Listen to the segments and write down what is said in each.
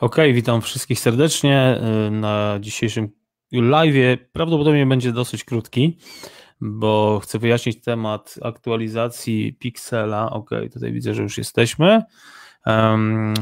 Okej, okay, witam wszystkich serdecznie y, na dzisiejszym live. Prawdopodobnie będzie dosyć krótki, bo chcę wyjaśnić temat aktualizacji Pixela. Okej, okay, tutaj widzę, że już jesteśmy. Um,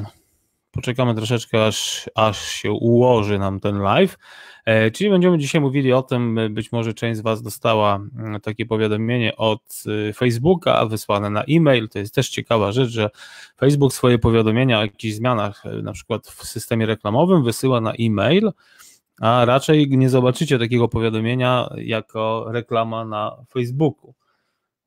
poczekamy troszeczkę, aż, aż się ułoży nam ten live. E, czyli będziemy dzisiaj mówili o tym, e, być może część z Was dostała mm, takie powiadomienie od e, Facebooka wysłane na e-mail. To jest też ciekawa rzecz, że Facebook swoje powiadomienia o jakichś zmianach, na przykład w systemie reklamowym, wysyła na e-mail, a raczej nie zobaczycie takiego powiadomienia jako reklama na Facebooku.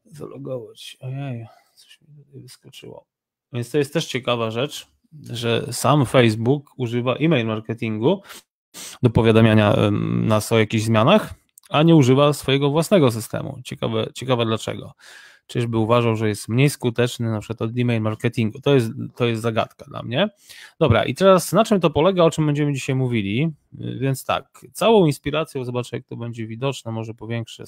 Zalogować. Ojej, coś mi tutaj wyskoczyło. Więc to jest też ciekawa rzecz że sam Facebook używa e-mail marketingu do powiadamiania nas o jakichś zmianach, a nie używa swojego własnego systemu. Ciekawe, ciekawe dlaczego. Czyżby uważał, że jest mniej skuteczny na przykład od e-mail marketingu? To jest, to jest zagadka dla mnie. Dobra, i teraz na czym to polega, o czym będziemy dzisiaj mówili? Y, więc tak, całą inspirację, zobaczę jak to będzie widoczne, może powiększę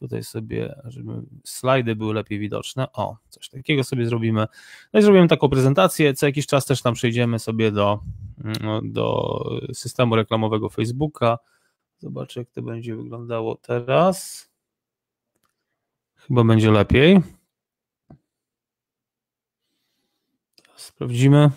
Tutaj sobie, żeby slajdy były lepiej widoczne. O, coś takiego sobie zrobimy. No i zrobimy taką prezentację. Co jakiś czas też tam przejdziemy sobie do, no, do systemu reklamowego Facebooka. Zobaczę, jak to będzie wyglądało teraz. Chyba będzie lepiej. Sprawdzimy.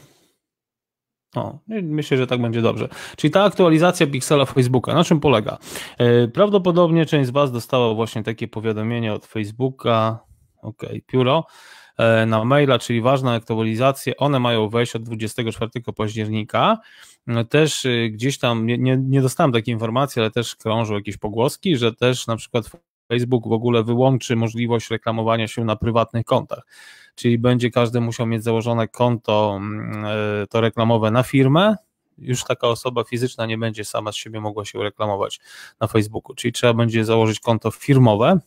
O, myślę, że tak będzie dobrze. Czyli ta aktualizacja piksela Facebooka, na czym polega? E, prawdopodobnie część z Was dostała właśnie takie powiadomienie od Facebooka, ok, pióro, e, na maila, czyli ważne aktualizacje, one mają wejść od 24 października. No, też y, gdzieś tam, nie, nie dostałem takiej informacji, ale też krążą jakieś pogłoski, że też na przykład Facebook w ogóle wyłączy możliwość reklamowania się na prywatnych kontach czyli będzie każdy musiał mieć założone konto mm, e, to reklamowe na firmę, już taka osoba fizyczna nie będzie sama z siebie mogła się reklamować na Facebooku, czyli trzeba będzie założyć konto firmowe,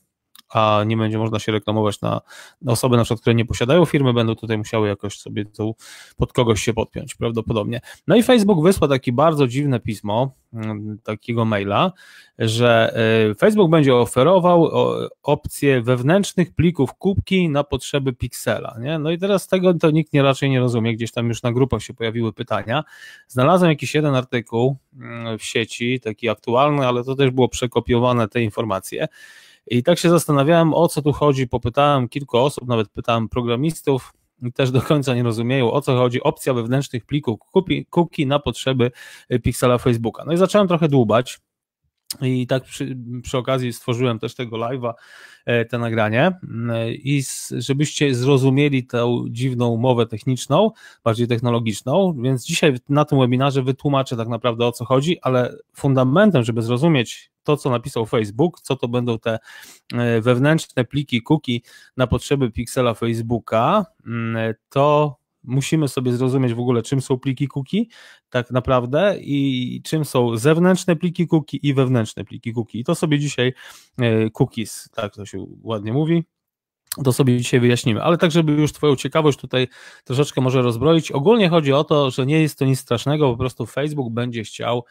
a nie będzie można się reklamować na, na osoby, na przykład, które nie posiadają firmy, będą tutaj musiały jakoś sobie tu pod kogoś się podpiąć prawdopodobnie. No i Facebook wysłał takie bardzo dziwne pismo, mm, takiego maila, że y, Facebook będzie oferował opcję wewnętrznych plików kubki na potrzeby Pixela. Nie? No i teraz tego to nikt nie raczej nie rozumie, gdzieś tam już na grupach się pojawiły pytania. Znalazłem jakiś jeden artykuł mm, w sieci, taki aktualny, ale to też było przekopiowane te informacje. I tak się zastanawiałem, o co tu chodzi. Popytałem kilku osób, nawet pytałem programistów, też do końca nie rozumieją, o co chodzi. Opcja wewnętrznych plików cookie na potrzeby e, piksela Facebooka. No i zacząłem trochę dłubać. I tak przy, przy, okazji stworzyłem też tego live'a, e, te nagranie. E, I żebyście zrozumieli tę dziwną mowę techniczną, bardziej technologiczną, więc dzisiaj na tym webinarze wytłumaczę tak naprawdę o co chodzi, ale fundamentem, żeby zrozumieć to, co napisał Facebook, co to będą te e, wewnętrzne pliki cookie na potrzeby piksela Facebooka, mm, to musimy sobie zrozumieć w ogóle, czym są pliki cookie tak naprawdę i czym są zewnętrzne pliki cookie i wewnętrzne pliki cookie. I to sobie dzisiaj e, cookies, tak to się ładnie mówi, to sobie dzisiaj wyjaśnimy. Ale tak, żeby już Twoją ciekawość tutaj troszeczkę może rozbroić. Ogólnie chodzi o to, że nie jest to nic strasznego, po prostu Facebook będzie chciał,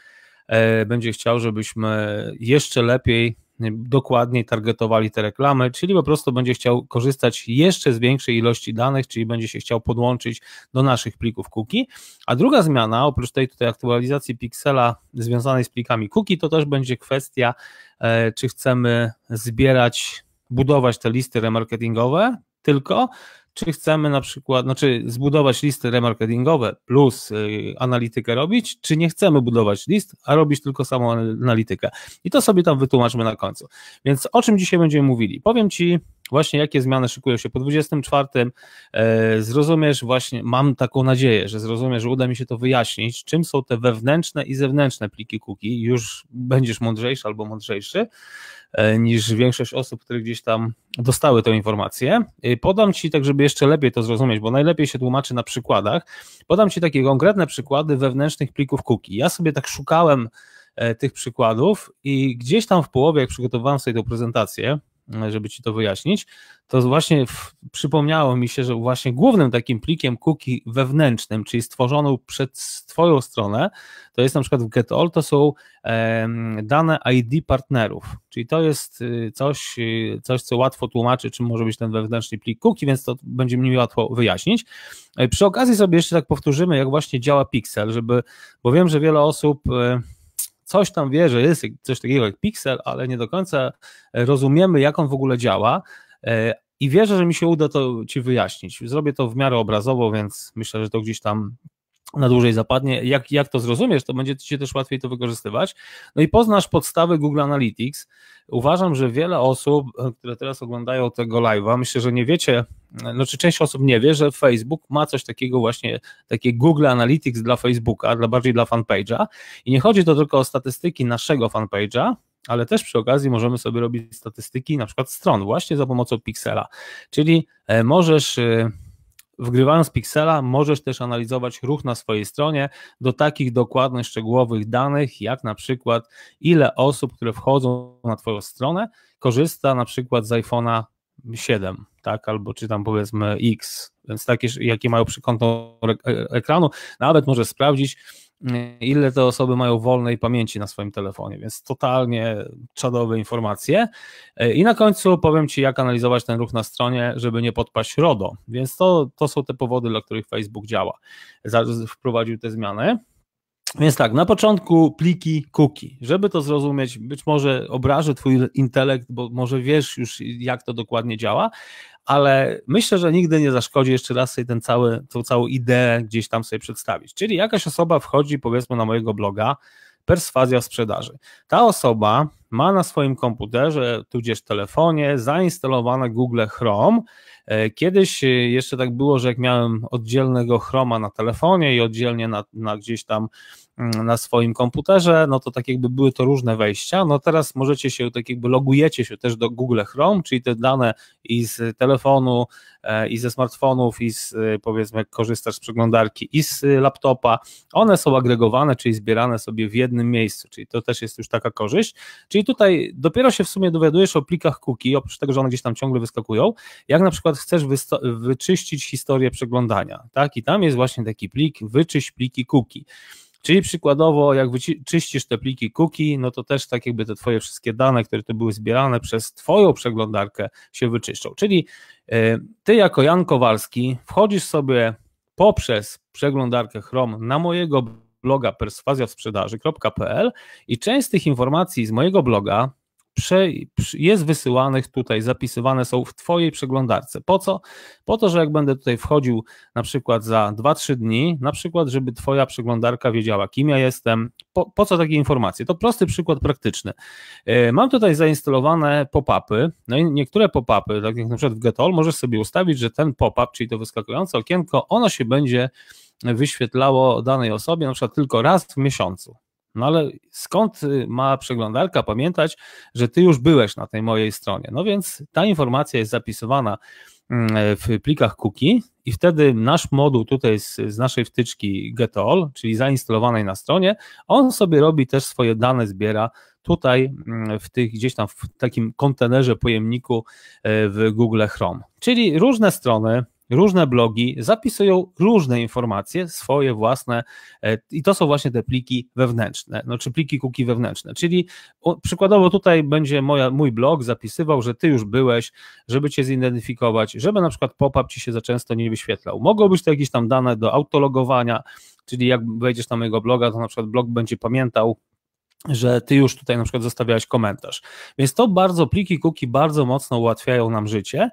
e, będzie chciał, żebyśmy jeszcze lepiej dokładniej targetowali te reklamy, czyli po prostu będzie chciał korzystać jeszcze z większej ilości danych, czyli będzie się chciał podłączyć do naszych plików cookie. A druga zmiana, oprócz tej tutaj aktualizacji Pixela związanej z plikami cookie, to też będzie kwestia, e, czy chcemy zbierać, budować te listy remarketingowe tylko, czy chcemy na przykład, znaczy zbudować listy remarketingowe plus y, analitykę robić, czy nie chcemy budować list, a robić tylko samą analitykę. I to sobie tam wytłumaczmy na końcu. Więc o czym dzisiaj będziemy mówili? Powiem Ci właśnie jakie zmiany szykują się po 24. E, zrozumiesz, właśnie mam taką nadzieję, że zrozumiesz, że uda mi się to wyjaśnić, czym są te wewnętrzne i zewnętrzne pliki cookie? Już będziesz mądrzejszy albo mądrzejszy e, niż większość osób, które gdzieś tam dostały tę informację. E, podam Ci tak, żeby jeszcze lepiej to zrozumieć, bo najlepiej się tłumaczy na przykładach. Podam Ci takie konkretne przykłady wewnętrznych plików cookie. Ja sobie tak szukałem tych przykładów i gdzieś tam w połowie, jak przygotowywałem sobie tę prezentację, E, żeby ci to wyjaśnić, to właśnie w, przypomniało mi się, że właśnie głównym takim plikiem cookie wewnętrznym, czyli stworzoną przez twoją stronę, to jest na przykład w GetAll, to są e, dane ID partnerów, czyli to jest y, coś, y, coś, co łatwo tłumaczy, czym może być ten wewnętrzny plik cookie, więc to będzie mi łatwo wyjaśnić. E, przy okazji sobie jeszcze tak powtórzymy, jak właśnie działa Pixel, żeby, bo wiem, że wiele osób... E, coś tam wie, że jest coś takiego jak Pixel, ale nie do końca e, rozumiemy, jak on w ogóle działa. E, I wierzę, że mi się uda to Ci wyjaśnić. Zrobię to w miarę obrazowo, więc myślę, że to gdzieś tam na dłużej zapadnie. Jak, jak to zrozumiesz, to będzie Ci też łatwiej to wykorzystywać. No i poznasz podstawy Google Analytics. Uważam, że wiele osób, e, które teraz oglądają tego live'a, myślę, że nie wiecie, znaczy część osób nie wie, że Facebook ma coś takiego właśnie, takie Google Analytics dla Facebooka, dla bardziej dla fanpage'a i nie chodzi to tylko o statystyki naszego fanpage'a, ale też przy okazji możemy sobie robić statystyki na przykład stron właśnie za pomocą Pixela, czyli e, możesz e, wgrywając Pixela możesz też analizować ruch na swojej stronie do takich dokładnych, szczegółowych danych, jak na przykład ile osób, które wchodzą na Twoją stronę, korzysta na przykład z iPhone'a 7, tak, albo czy tam powiedzmy X, więc takie, jakie mają konto e- ekranu, nawet może sprawdzić, mm, ile te osoby mają wolnej pamięci na swoim telefonie, więc totalnie czadowe informacje. E, I na końcu powiem Ci, jak analizować ten ruch na stronie, żeby nie podpaść RODO, więc to, to są te powody, dla których Facebook działa, wprowadził te zmiany. Więc tak, na początku pliki cookie. Żeby to zrozumieć, być może obrażę Twój intelekt, bo może wiesz już, jak to dokładnie działa, ale myślę, że nigdy nie zaszkodzi jeszcze raz sobie ten cały, tą całą ideę gdzieś tam sobie przedstawić. Czyli jakaś osoba wchodzi, powiedzmy, na mojego bloga, perswazja w sprzedaży. Ta osoba ma na swoim komputerze, tudzież telefonie, zainstalowane Google Chrome. E, kiedyś e, jeszcze tak było, że jak miałem oddzielnego Chroma na telefonie i oddzielnie na, na gdzieś tam na swoim komputerze, no to tak jakby były to różne wejścia, no teraz możecie się, tak jakby logujecie się też do Google Chrome, czyli te dane i z telefonu, e, i ze smartfonów, i z e, powiedzmy jak korzystasz z przeglądarki, i z e, laptopa, one są agregowane, czyli zbierane sobie w jednym miejscu, czyli to też jest już taka korzyść, czyli tutaj dopiero się w sumie dowiadujesz o plikach cookie, oprócz tego, że one gdzieś tam ciągle wyskakują, jak na przykład chcesz wyczyścić historię przeglądania, tak, i tam jest właśnie taki plik, wyczyść pliki cookie, Czyli przykładowo, jak czyścisz te pliki cookie, no to też tak jakby te twoje wszystkie dane, które tu były zbierane przez twoją przeglądarkę się wyczyszczą. Czyli y, ty jako Jan Kowalski wchodzisz sobie poprzez przeglądarkę Chrome na mojego bloga perswazjawsprzedaży.pl i część z tych informacji z mojego bloga prze, jest wysyłanych tutaj, zapisywane są w Twojej przeglądarce. Po co? Po to, że jak będę tutaj wchodził na przykład za 2-3 dni, na przykład, żeby Twoja przeglądarka wiedziała, kim ja jestem, po, po co takie informacje? To prosty przykład praktyczny. E, mam tutaj zainstalowane pop-upy, no i niektóre pop-upy, tak jak na przykład w GetAll, możesz sobie ustawić, że ten pop-up, czyli to wyskakujące okienko, ono się będzie wyświetlało danej osobie na przykład tylko raz w miesiącu. No ale skąd y, ma przeglądarka pamiętać, że ty już byłeś na tej mojej stronie? No więc ta informacja jest zapisywana mm, w plikach cookie i wtedy nasz moduł tutaj z, z naszej wtyczki getall, czyli zainstalowanej na stronie, on sobie robi też swoje dane, zbiera tutaj mm, w tych gdzieś tam w takim kontenerze pojemniku e, w Google Chrome. Czyli różne strony, różne blogi zapisują różne informacje, swoje własne, e, i to są właśnie te pliki wewnętrzne, no, czy pliki kuki wewnętrzne. Czyli o, przykładowo tutaj będzie moja, mój blog zapisywał, że ty już byłeś, żeby cię zidentyfikować, żeby na przykład pop-up ci się za często nie wyświetlał. Mogą być to jakieś tam dane do autologowania, czyli jak wejdziesz na mojego bloga, to na przykład blog będzie pamiętał, że ty już tutaj na przykład zostawiałeś komentarz. Więc to bardzo pliki kuki bardzo mocno ułatwiają nam życie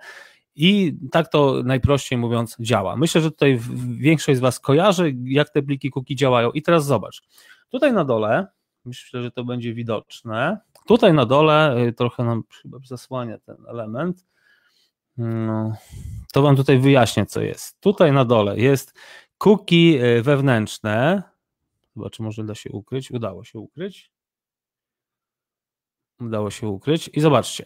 i tak to najprościej mówiąc działa. Myślę, że tutaj większość z Was kojarzy, jak te pliki cookie działają. I teraz zobacz. Tutaj na dole, myślę, że to będzie widoczne. Tutaj na dole, y, trochę nam chyba zasłania ten element. No, to Wam tutaj wyjaśnię, co jest. Tutaj na dole jest cookie y, wewnętrzne. czy może da się ukryć. Udało się ukryć. Udało się ukryć. I zobaczcie,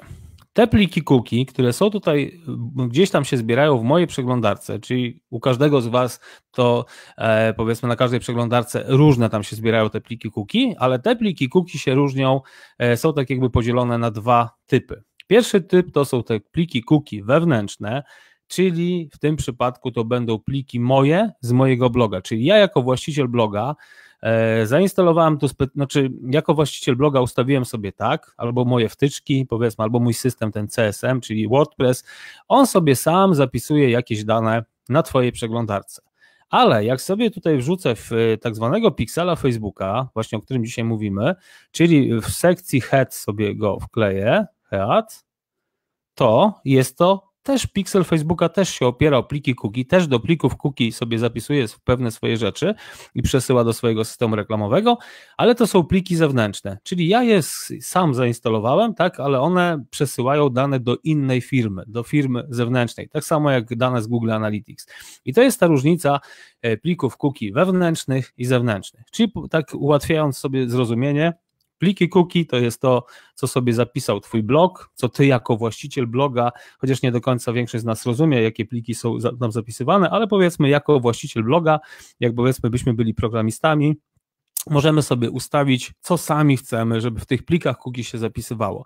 te pliki kuki, które są tutaj, gdzieś tam się zbierają w mojej przeglądarce, czyli u każdego z Was to e, powiedzmy na każdej przeglądarce różne tam się zbierają te pliki kuki, ale te pliki kuki się różnią, e, są tak jakby podzielone na dwa typy. Pierwszy typ to są te pliki kuki wewnętrzne, czyli w tym przypadku to będą pliki moje z mojego bloga, czyli ja jako właściciel bloga E, zainstalowałem tu, znaczy jako właściciel bloga ustawiłem sobie tak, albo moje wtyczki, powiedzmy, albo mój system ten CSM, czyli WordPress, on sobie sam zapisuje jakieś dane na twojej przeglądarce. Ale jak sobie tutaj wrzucę w e, tak zwanego piksela Facebooka, właśnie o którym dzisiaj mówimy, czyli w sekcji head sobie go wkleję, head, to jest to też pixel Facebooka też się opiera o pliki cookie, też do plików cookie sobie zapisuje pewne swoje rzeczy i przesyła do swojego systemu reklamowego, ale to są pliki zewnętrzne, czyli ja je sam zainstalowałem, tak, ale one przesyłają dane do innej firmy, do firmy zewnętrznej, tak samo jak dane z Google Analytics. I to jest ta różnica e, plików cookie wewnętrznych i zewnętrznych. Czyli tak ułatwiając sobie zrozumienie, Pliki cookie to jest to, co sobie zapisał Twój blog, co Ty jako właściciel bloga, chociaż nie do końca większość z nas rozumie, jakie pliki są tam zapisywane, ale powiedzmy, jako właściciel bloga, jak powiedzmy, byśmy byli programistami, możemy sobie ustawić, co sami chcemy, żeby w tych plikach cookie się zapisywało.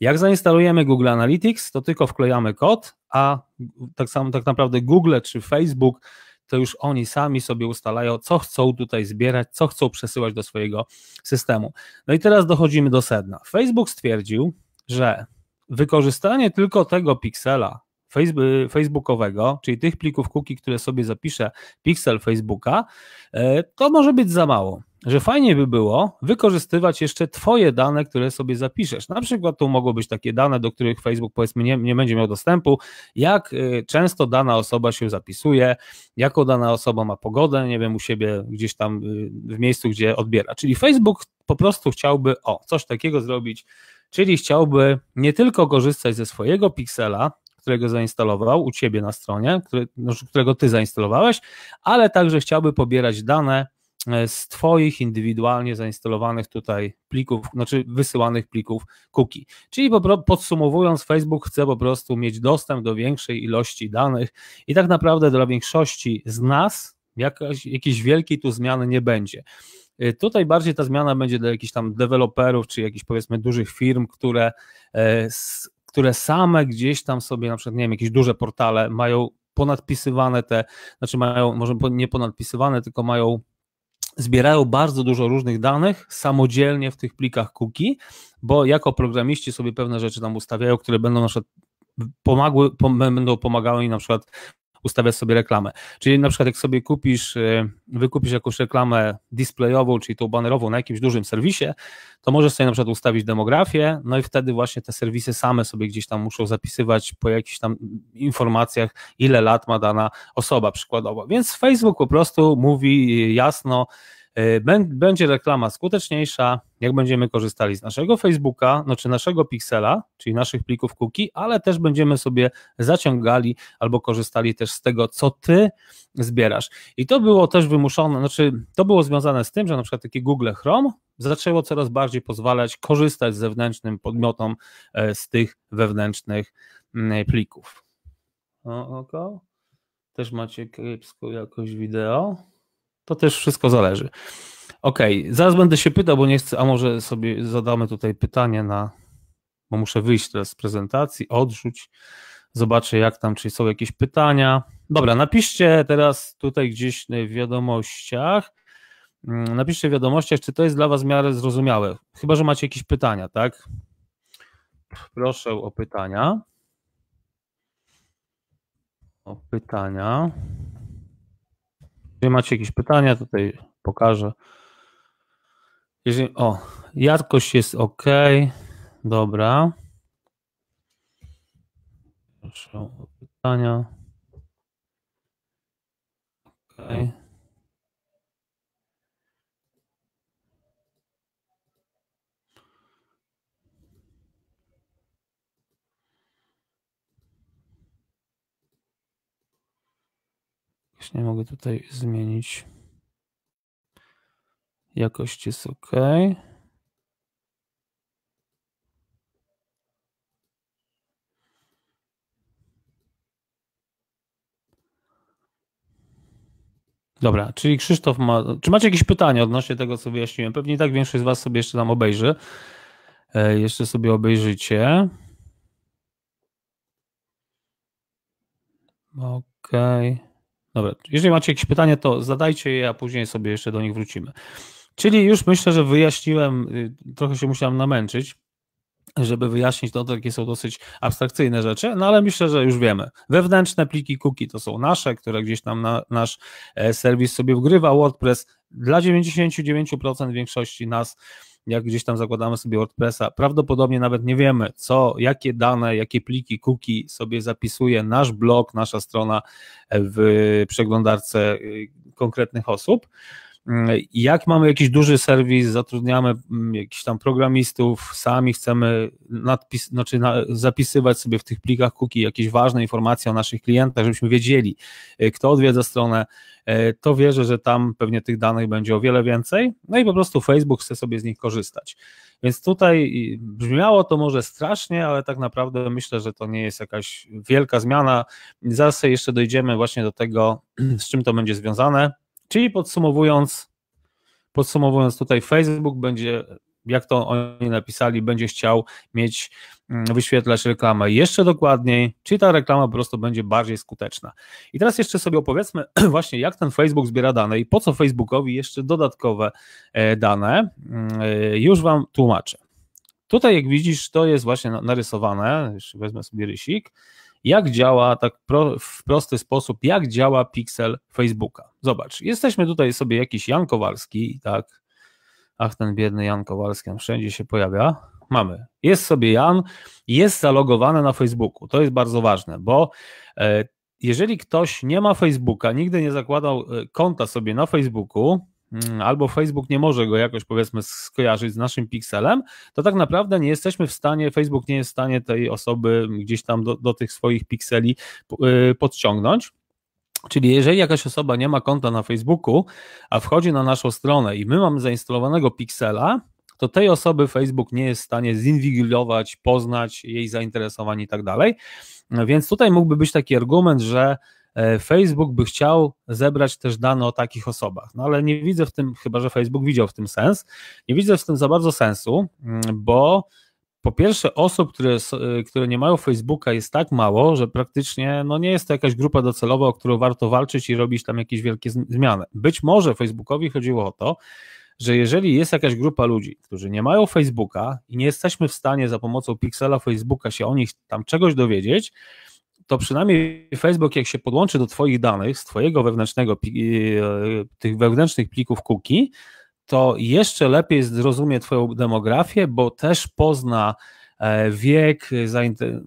Jak zainstalujemy Google Analytics, to tylko wklejamy kod, a tak samo tak naprawdę Google czy Facebook to już oni sami sobie ustalają, co chcą tutaj zbierać, co chcą przesyłać do swojego systemu. No i teraz dochodzimy do sedna. Facebook stwierdził, że wykorzystanie tylko tego piksela Facebookowego, czyli tych plików cookie, które sobie zapisze pixel Facebooka, e, to może być za mało że fajnie by było wykorzystywać jeszcze Twoje dane, które sobie zapiszesz. Na przykład to mogą być takie dane, do których Facebook powiedzmy nie, nie będzie miał dostępu, jak y, często dana osoba się zapisuje, jaką dana osoba ma pogodę, nie wiem, u siebie gdzieś tam y, w miejscu, gdzie odbiera. Czyli Facebook po prostu chciałby o coś takiego zrobić, czyli chciałby nie tylko korzystać ze swojego piksela, którego zainstalował u ciebie na stronie, no, którego ty zainstalowałeś, ale także chciałby pobierać dane E, z Twoich indywidualnie zainstalowanych tutaj plików, znaczy wysyłanych plików cookie. Czyli podsumowując, Facebook chce po prostu mieć dostęp do większej ilości danych i tak naprawdę dla większości z nas jakaś, jakiejś wielkiej tu zmiany nie będzie. E, tutaj bardziej ta zmiana będzie dla jakichś tam deweloperów, czy jakichś powiedzmy dużych firm, które, e, które same gdzieś tam sobie, na przykład, nie wiem, jakieś duże portale mają ponadpisywane te, znaczy mają, może nie ponadpisywane, tylko mają zbierają bardzo dużo różnych danych samodzielnie w tych plikach cookie, bo jako programiści sobie pewne rzeczy tam ustawiają, które będą na przykład pomagły, pom będą pomagały mi na przykład ustawiasz sobie reklamę. Czyli na przykład jak sobie kupisz, y, wykupisz jakąś reklamę displayową, czyli tą banerową na jakimś dużym serwisie, to możesz sobie na przykład ustawić demografię, no i wtedy właśnie te serwisy same sobie gdzieś tam muszą zapisywać po jakichś tam informacjach, ile lat ma dana osoba przykładowo. Więc Facebook po prostu mówi y, jasno, E, będzie reklama skuteczniejsza, jak będziemy korzystali z naszego Facebooka, no czy naszego Pixela, czyli naszych plików cookie, ale też będziemy sobie zaciągali albo korzystali też z tego, co ty zbierasz. I to było też wymuszone, znaczy to było związane z tym, że na przykład taki Google Chrome zaczęło coraz bardziej pozwalać korzystać z zewnętrznym podmiotom e, z tych wewnętrznych mm, plików. O, oko. Też macie kiepską jakość wideo. To też wszystko zależy. Okej, okay, zaraz będę się pytał, bo nie chcę, a może sobie zadamy tutaj pytanie na, bo muszę wyjść teraz z prezentacji, odrzuć, zobaczę jak tam, czy są jakieś pytania. Dobra, napiszcie teraz tutaj gdzieś w wiadomościach, mm, napiszcie w wiadomościach, czy to jest dla was w miarę zrozumiałe, chyba, że macie jakieś pytania, tak? Proszę o pytania. O pytania. Jeżeli macie jakieś pytania, tutaj pokażę. Jeżeli, o, jakość jest ok. Dobra. Proszę o pytania. Okay. Właśnie mogę tutaj zmienić. Jakość jest ok. Dobra, czyli Krzysztof ma. Czy macie jakieś pytania odnośnie tego, co wyjaśniłem? Pewnie tak większość z Was sobie jeszcze tam obejrzy. E, jeszcze sobie obejrzycie. Okej. Okay. Dobra, jeżeli macie jakieś pytanie, to zadajcie je, a później sobie jeszcze do nich wrócimy. Czyli już myślę, że wyjaśniłem, y, trochę się musiałem namęczyć, żeby wyjaśnić, to takie są dosyć abstrakcyjne rzeczy, no ale myślę, że już wiemy. Wewnętrzne pliki cookie to są nasze, które gdzieś tam na, nasz e, serwis sobie wgrywa. WordPress dla 99% większości nas jak gdzieś tam zakładamy sobie WordPressa, prawdopodobnie nawet nie wiemy, co, jakie dane, jakie pliki, cookie sobie zapisuje nasz blog, nasza strona w przeglądarce y, konkretnych osób. Mm, jak mamy jakiś duży serwis, zatrudniamy mm, jakichś tam programistów, sami chcemy nadpis, znaczy na, zapisywać sobie w tych plikach cookie jakieś ważne informacje o naszych klientach, żebyśmy wiedzieli, e, kto odwiedza stronę, e, to wierzę, że tam pewnie tych danych będzie o wiele więcej, no i po prostu Facebook chce sobie z nich korzystać. Więc tutaj brzmiało to może strasznie, ale tak naprawdę myślę, że to nie jest jakaś wielka zmiana. Zaraz jeszcze dojdziemy właśnie do tego, z czym to będzie związane. Czyli podsumowując, podsumowując tutaj, Facebook będzie, jak to oni napisali, będzie chciał mieć, mm, wyświetlać reklamę jeszcze dokładniej, czyli ta reklama po prostu będzie bardziej skuteczna. I teraz jeszcze sobie opowiedzmy właśnie, jak ten Facebook zbiera dane i po co Facebookowi jeszcze dodatkowe e, dane. Mm, e, już Wam tłumaczę. Tutaj, jak widzisz, to jest właśnie narysowane. Jeszcze wezmę sobie rysik jak działa tak pro, w prosty sposób, jak działa pixel Facebooka. Zobacz, jesteśmy tutaj sobie jakiś Jan Kowalski, tak? Ach, ten biedny Jan Kowalski, on wszędzie się pojawia. Mamy. Jest sobie Jan, jest zalogowany na Facebooku. To jest bardzo ważne, bo e, jeżeli ktoś nie ma Facebooka, nigdy nie zakładał e, konta sobie na Facebooku, Mm, albo Facebook nie może go jakoś powiedzmy skojarzyć z naszym pikselem, to tak naprawdę nie jesteśmy w stanie, Facebook nie jest w stanie tej osoby gdzieś tam do, do tych swoich pikseli y, podciągnąć. Czyli jeżeli jakaś osoba nie ma konta na Facebooku, a wchodzi na naszą stronę i my mamy zainstalowanego piksela, to tej osoby Facebook nie jest w stanie zinwigilować, poznać jej zainteresowań i tak dalej. Więc tutaj mógłby być taki argument, że E, Facebook by chciał zebrać też dane o takich osobach. No ale nie widzę w tym, chyba że Facebook widział w tym sens, nie widzę w tym za bardzo sensu, mm, bo po pierwsze osób, które, e, które nie mają Facebooka jest tak mało, że praktycznie no nie jest to jakaś grupa docelowa, o którą warto walczyć i robić tam jakieś wielkie zmiany. Być może Facebookowi chodziło o to, że jeżeli jest jakaś grupa ludzi, którzy nie mają Facebooka i nie jesteśmy w stanie za pomocą piksela Facebooka się o nich tam czegoś dowiedzieć, to przynajmniej Facebook, jak się podłączy do Twoich danych, z Twojego wewnętrznego, e, tych wewnętrznych plików cookie, to jeszcze lepiej zrozumie Twoją demografię, bo też pozna e, wiek,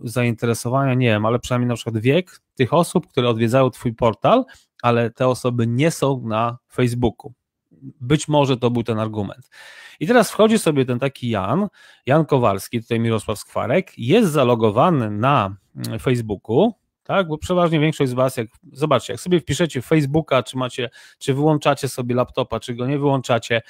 zainteresowania, nie wiem, ale przynajmniej na przykład wiek tych osób, które odwiedzają Twój portal, ale te osoby nie są na Facebooku. Być może to był ten argument. I teraz wchodzi sobie ten taki Jan, Jan Kowalski, tutaj Mirosław Skwarek, jest zalogowany na Mm, Facebooku, tak? Bo przeważnie większość z Was, jak zobaczcie, jak sobie wpiszecie Facebooka, czy macie, czy wyłączacie sobie laptopa, czy go nie wyłączacie,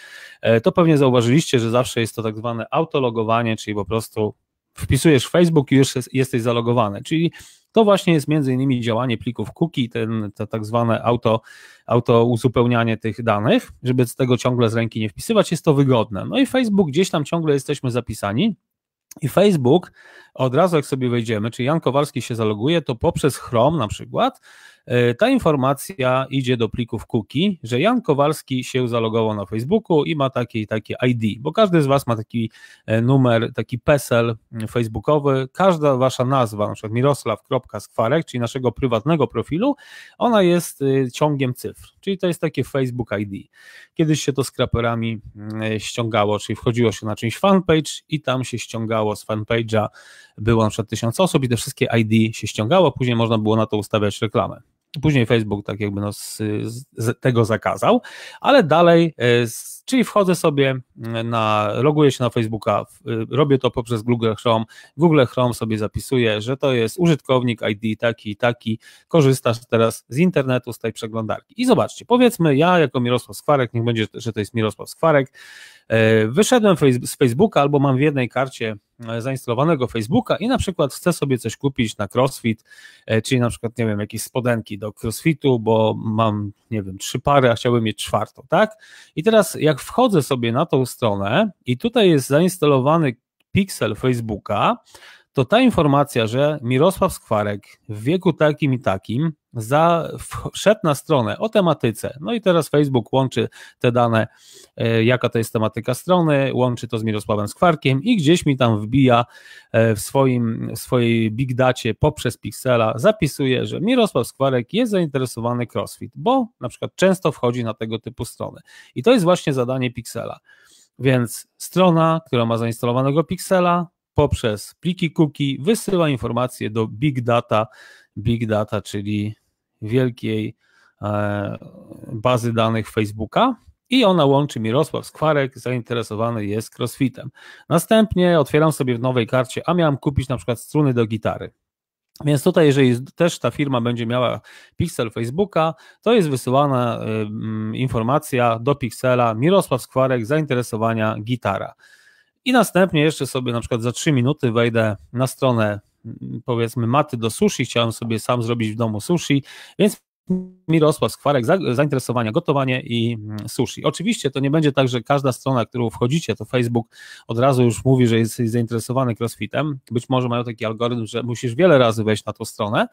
e, to pewnie zauważyliście, że zawsze jest to tak zwane autologowanie, czyli po prostu wpisujesz Facebook i już jesteś zalogowany. Czyli to właśnie jest między innymi działanie plików cookie, ten, to tak zwane auto, auto uzupełnianie tych danych, żeby z tego ciągle z ręki nie wpisywać, jest to wygodne. No i Facebook gdzieś tam ciągle jesteśmy zapisani, i Facebook od razu, jak sobie wejdziemy, czy Jan Kowalski się zaloguje, to poprzez Chrome na przykład E, ta informacja idzie do plików cookie, że Jan Kowalski się zalogował na Facebooku i ma takie takie ID, bo każdy z Was ma taki e, numer, taki PESEL mm, facebookowy, każda Wasza nazwa, na przykład mirosław.skwarek, czyli naszego prywatnego profilu, ona jest y, ciągiem cyfr, czyli to jest takie Facebook ID. Kiedyś się to z kraperami mm, e, ściągało, czyli wchodziło się na czymś fanpage i tam się ściągało z fanpage'a, było na przykład tysiąc osób i te wszystkie ID się ściągało, później można było na to ustawiać reklamę. Później Facebook tak jakby no z, z tego zakazał, ale dalej, e, czyli wchodzę sobie na, loguję się na Facebooka, e, robię to poprzez Google Chrome, Google Chrome sobie zapisuje, że to jest użytkownik ID taki i taki, korzystasz teraz z internetu, z tej przeglądarki. I zobaczcie, powiedzmy ja jako Mirosław Skwarek, niech będzie, że to jest Mirosław Skwarek, e, wyszedłem z Facebooka albo mam w jednej karcie zainstalowanego Facebooka i na przykład chcę sobie coś kupić na CrossFit, czyli na przykład, nie wiem, jakieś spodenki do do crossfitu, bo mam, nie wiem, trzy pary, a chciałbym mieć czwartą, tak? I teraz jak wchodzę sobie na tą stronę i tutaj jest zainstalowany pixel Facebooka, to ta informacja, że Mirosław Skwarek w wieku takim i takim za, wszedł na stronę o tematyce. No i teraz Facebook łączy te dane, e, jaka to jest tematyka strony, łączy to z Mirosławem Skwarkiem i gdzieś mi tam wbija e, w, swoim, w swojej big dacie poprzez Pixela, zapisuje, że Mirosław Skwarek jest zainteresowany CrossFit, bo na przykład często wchodzi na tego typu strony. I to jest właśnie zadanie Pixela. Więc strona, która ma zainstalowanego Pixela, poprzez pliki cookie wysyła informacje do big data, big data, czyli wielkiej e, bazy danych Facebooka i ona łączy Mirosław Skwarek, zainteresowany jest crossfitem. Następnie otwieram sobie w nowej karcie, a miałem kupić na przykład struny do gitary. Więc tutaj, jeżeli też ta firma będzie miała pixel Facebooka, to jest wysyłana y, mm, informacja do pixela Mirosław Skwarek zainteresowania gitara. I następnie jeszcze sobie na przykład za 3 minuty wejdę na stronę powiedzmy maty do sushi, chciałem sobie sam zrobić w domu sushi, więc Mirosław Skwarek, zainteresowania, gotowanie i mm, sushi. Oczywiście to nie będzie tak, że każda strona, którą wchodzicie, to Facebook od razu już mówi, że jesteś zainteresowany crossfitem. Być może mają taki algorytm, że musisz wiele razy wejść na tą stronę,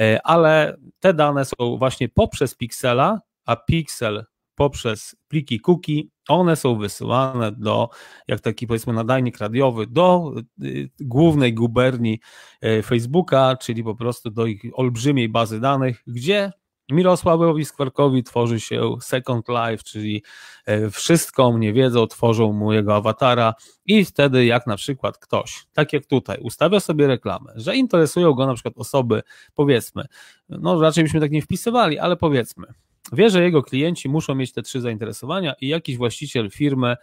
e, ale te dane są właśnie poprzez Pixela, a Pixel poprzez pliki cookie one są wysyłane do, jak taki powiedzmy nadajnik radiowy, do y, głównej guberni e, Facebooka, czyli po prostu do ich olbrzymiej bazy danych, gdzie Mirosławowi Skwarkowi tworzy się Second Life, czyli e, wszystko mnie wiedzą, tworzą mu jego awatara i wtedy jak na przykład ktoś, tak jak tutaj, ustawia sobie reklamę, że interesują go na przykład osoby, powiedzmy, no raczej byśmy tak nie wpisywali, ale powiedzmy, Wie, że jego klienci muszą mieć te trzy zainteresowania i jakiś właściciel firmy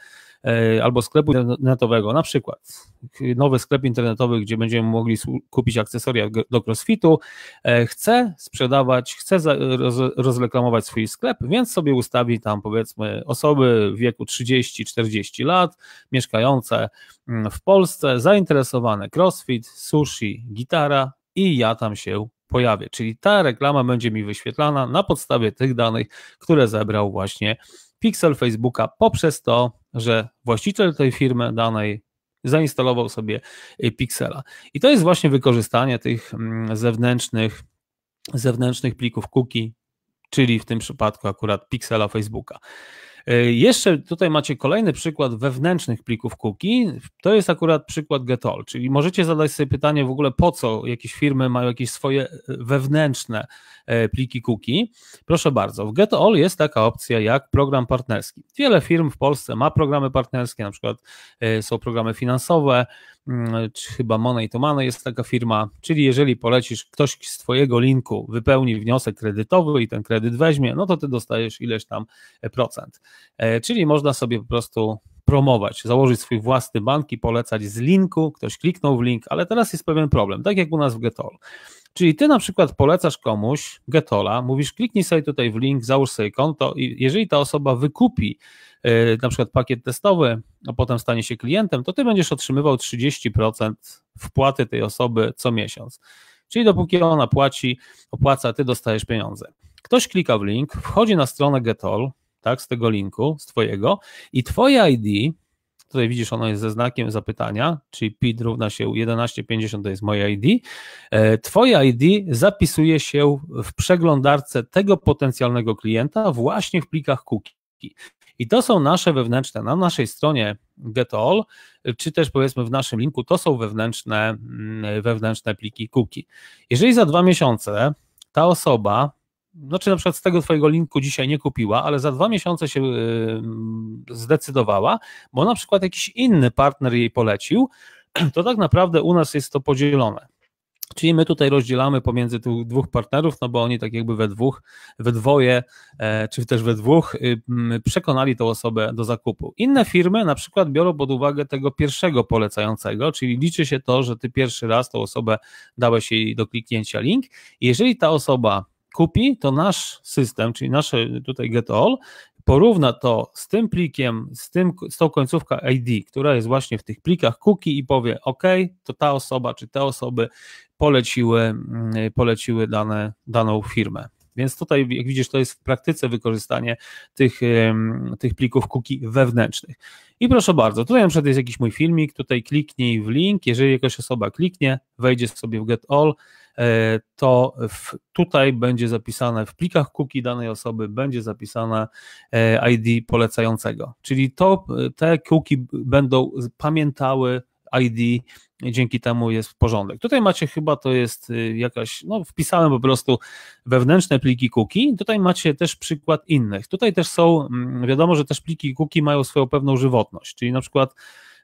e, albo sklepu internetowego, na przykład nowy sklep internetowy, gdzie będziemy mogli kupić akcesoria do crossfitu, e, chce sprzedawać, chce rozreklamować swój sklep, więc sobie ustawi tam powiedzmy osoby w wieku 30-40 lat, mieszkające mm, w Polsce, zainteresowane crossfit, sushi, gitara i ja tam się pojawię. Czyli ta reklama będzie mi wyświetlana na podstawie tych danych, które zebrał właśnie Pixel Facebooka poprzez to, że właściciel tej firmy danej zainstalował sobie y, Pixela. I to jest właśnie wykorzystanie tych mm, zewnętrznych, zewnętrznych plików cookie, czyli w tym przypadku akurat Pixela Facebooka. E, jeszcze tutaj macie kolejny przykład wewnętrznych plików cookie. To jest akurat przykład Getol. czyli możecie zadać sobie pytanie w ogóle po co jakieś firmy mają jakieś swoje e, wewnętrzne e, pliki cookie. Proszę bardzo, w Getol jest taka opcja jak program partnerski. Wiele firm w Polsce ma programy partnerskie, na przykład są programy finansowe, chyba Money to Money jest taka firma, czyli jeżeli polecisz, ktoś z Twojego linku wypełni wniosek kredytowy i ten kredyt weźmie, no to Ty dostajesz ileś tam procent. E, czyli można sobie po prostu promować, założyć swój własny bank i polecać z linku, ktoś kliknął w link, ale teraz jest pewien problem, tak jak u nas w Getol. Czyli ty na przykład polecasz komuś Getola, mówisz kliknij sobie tutaj w link, załóż sobie konto i jeżeli ta osoba wykupi yy, na przykład pakiet testowy, a potem stanie się klientem, to ty będziesz otrzymywał 30% wpłaty tej osoby co miesiąc. Czyli dopóki ona płaci, opłaca, ty dostajesz pieniądze. Ktoś klika w link, wchodzi na stronę Getol, tak, z tego linku, z twojego i twoje ID, tutaj widzisz, ono jest ze znakiem zapytania, czyli PID równa się 1150, to jest moje ID, e, twoje ID zapisuje się w przeglądarce tego potencjalnego klienta właśnie w plikach cookie. I to są nasze wewnętrzne, na naszej stronie getAll, czy też powiedzmy w naszym linku, to są wewnętrzne, mm, wewnętrzne pliki cookie. Jeżeli za dwa miesiące ta osoba znaczy na przykład z tego twojego linku dzisiaj nie kupiła, ale za dwa miesiące się y, zdecydowała, bo na przykład jakiś inny partner jej polecił, to tak naprawdę u nas jest to podzielone. Czyli my tutaj rozdzielamy pomiędzy tych dwóch partnerów, no bo oni tak jakby we dwóch, we dwoje, e, czy też we dwóch y, przekonali tą osobę do zakupu. Inne firmy na przykład biorą pod uwagę tego pierwszego polecającego, czyli liczy się to, że ty pierwszy raz tą osobę dałeś jej do kliknięcia link. Jeżeli ta osoba kupi, to nasz system, czyli nasze tutaj get all, porówna to z tym plikiem, z, tym, z tą końcówką ID, która jest właśnie w tych plikach cookie i powie, OK, to ta osoba czy te osoby poleciły, mm, poleciły dane, daną firmę. Więc tutaj, jak widzisz, to jest w praktyce wykorzystanie tych, tych plików cookie wewnętrznych. I proszę bardzo, tutaj na przykład jest jakiś mój filmik, tutaj kliknij w link, jeżeli jakaś osoba kliknie, wejdzie sobie w get all, E, to w, tutaj będzie zapisane w plikach cookie danej osoby, będzie zapisane e, ID polecającego. Czyli to, te cookie będą pamiętały ID, dzięki temu jest porządek. Tutaj macie chyba to jest y, jakaś, no wpisałem po prostu wewnętrzne pliki cookie, tutaj macie też przykład innych. Tutaj też są, mm, wiadomo, że też pliki cookie mają swoją pewną żywotność, czyli na przykład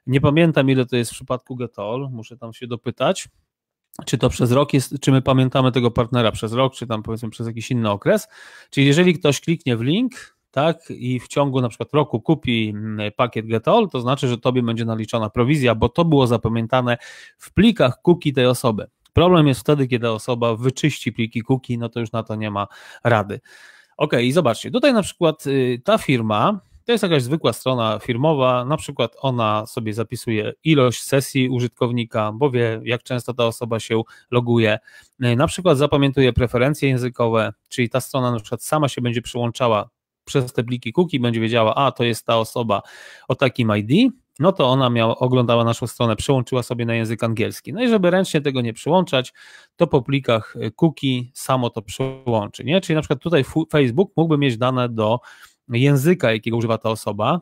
nie pamiętam ile to jest w przypadku getol, muszę tam się dopytać, czy to przez rok jest, czy my pamiętamy tego partnera przez rok, czy tam powiedzmy przez jakiś inny okres. Czyli jeżeli ktoś kliknie w link, tak, i w ciągu na przykład roku kupi mm, pakiet GetAll, to znaczy, że tobie będzie naliczona prowizja, bo to było zapamiętane w plikach cookie tej osoby. Problem jest wtedy, kiedy osoba wyczyści pliki cookie, no to już na to nie ma rady. Ok, i zobaczcie, tutaj na przykład y, ta firma, to jest jakaś zwykła strona firmowa, na przykład ona sobie zapisuje ilość sesji użytkownika, bo wie, jak często ta osoba się loguje. E, na przykład zapamiętuje preferencje językowe, czyli ta strona na przykład sama się będzie przyłączała przez te pliki cookie, będzie wiedziała, a to jest ta osoba o takim ID, no to ona miała, oglądała naszą stronę, przełączyła sobie na język angielski. No i żeby ręcznie tego nie przyłączać, to po plikach e, cookie samo to przyłączy, Nie? Czyli na przykład tutaj Facebook mógłby mieć dane do języka, jakiego używa ta osoba.